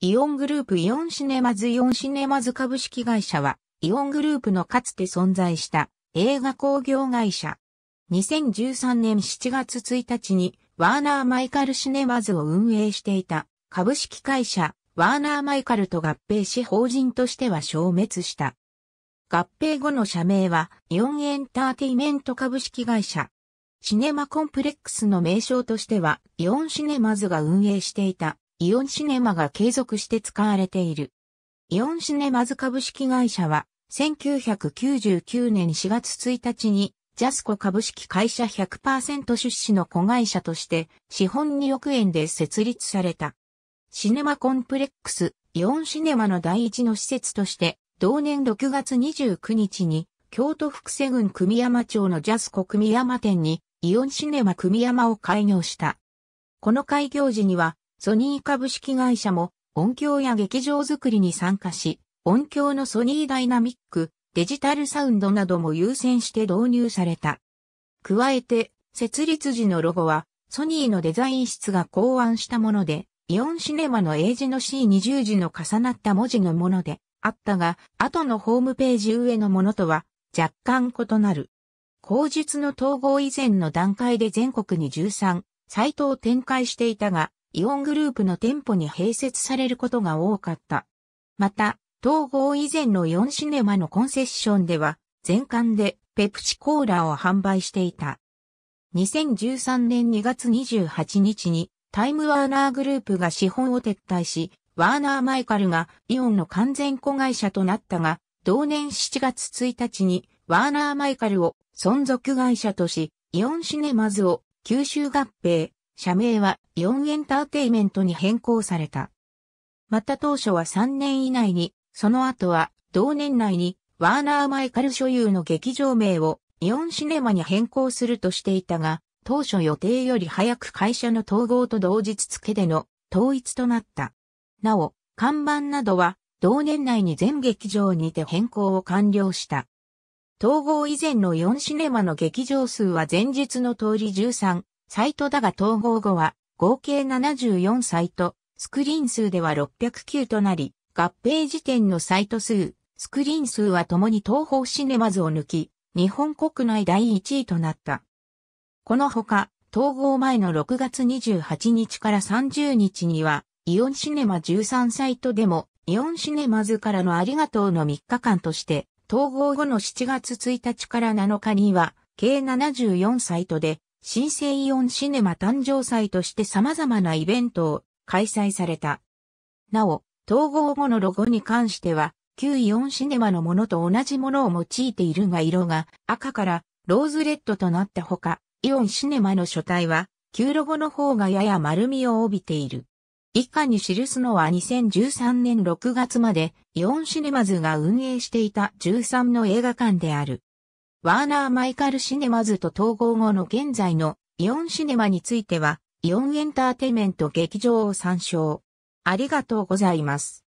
イオングループイオンシネマズイオンシネマズ株式会社は、イオングループのかつて存在した映画工業会社。2013年7月1日にワーナー・マイカル・シネマズを運営していた株式会社ワーナー・マイカルと合併し法人としては消滅した。合併後の社名はイオンエンターテイメント株式会社。シネマコンプレックスの名称としてはイオンシネマズが運営していたイオンシネマが継続して使われている。イオンシネマズ株式会社は、1999年4月1日に、ジャスコ株式会社100%出資の子会社として、資本2億円で設立された。シネマコンプレックス、イオンシネマの第一の施設として、同年6月29日に、京都福瀬郡組山町のジャスコ組山店に、イオンシネマ組山を開業した。この開業時には、ソニー株式会社も音響や劇場作りに参加し、音響のソニーダイナミック、デジタルサウンドなども優先して導入された。加えて、設立時のロゴは、ソニーのデザイン室が考案したもので、イオンシネマの英字の C20 字の重なった文字のものであったが、後のホームページ上のものとは若干異なる。口述の統合以前の段階で全国に13サイトを展開していたが、イオングループの店舗に併設されることが多かった。また、統合以前のイオンシネマのコンセッションでは、全館でペプチコーラを販売していた。2013年2月28日にタイムワーナーグループが資本を撤退し、ワーナーマイカルがイオンの完全子会社となったが、同年7月1日にワーナーマイカルを存続会社とし、イオンシネマズを吸収合併、社名はイオンエンターテイメントに変更された。また当初は3年以内に、その後は同年内にワーナーマイカル所有の劇場名をイオンシネマに変更するとしていたが、当初予定より早く会社の統合と同日付での統一となった。なお、看板などは同年内に全劇場にて変更を完了した。統合以前の4シネマの劇場数は前日の通り13、サイトだが統合後は合計74サイト、スクリーン数では609となり、合併時点のサイト数、スクリーン数は共に東方シネマズを抜き、日本国内第1位となった。このほか、統合前の6月28日から30日には、イオンシネマ13サイトでも、イオンシネマズからのありがとうの3日間として、統合後の7月1日から7日には、計74サイトで、新生イオンシネマ誕生祭として様々なイベントを開催された。なお、統合後のロゴに関しては、旧イオンシネマのものと同じものを用いているが色が赤からローズレッドとなったほか、イオンシネマの書体は、旧ロゴの方がやや丸みを帯びている。以下に記すのは2013年6月までイオンシネマズが運営していた13の映画館である。ワーナー・マイカル・シネマズと統合後の現在のイオンシネマについては、イオンエンターテイメント劇場を参照。ありがとうございます。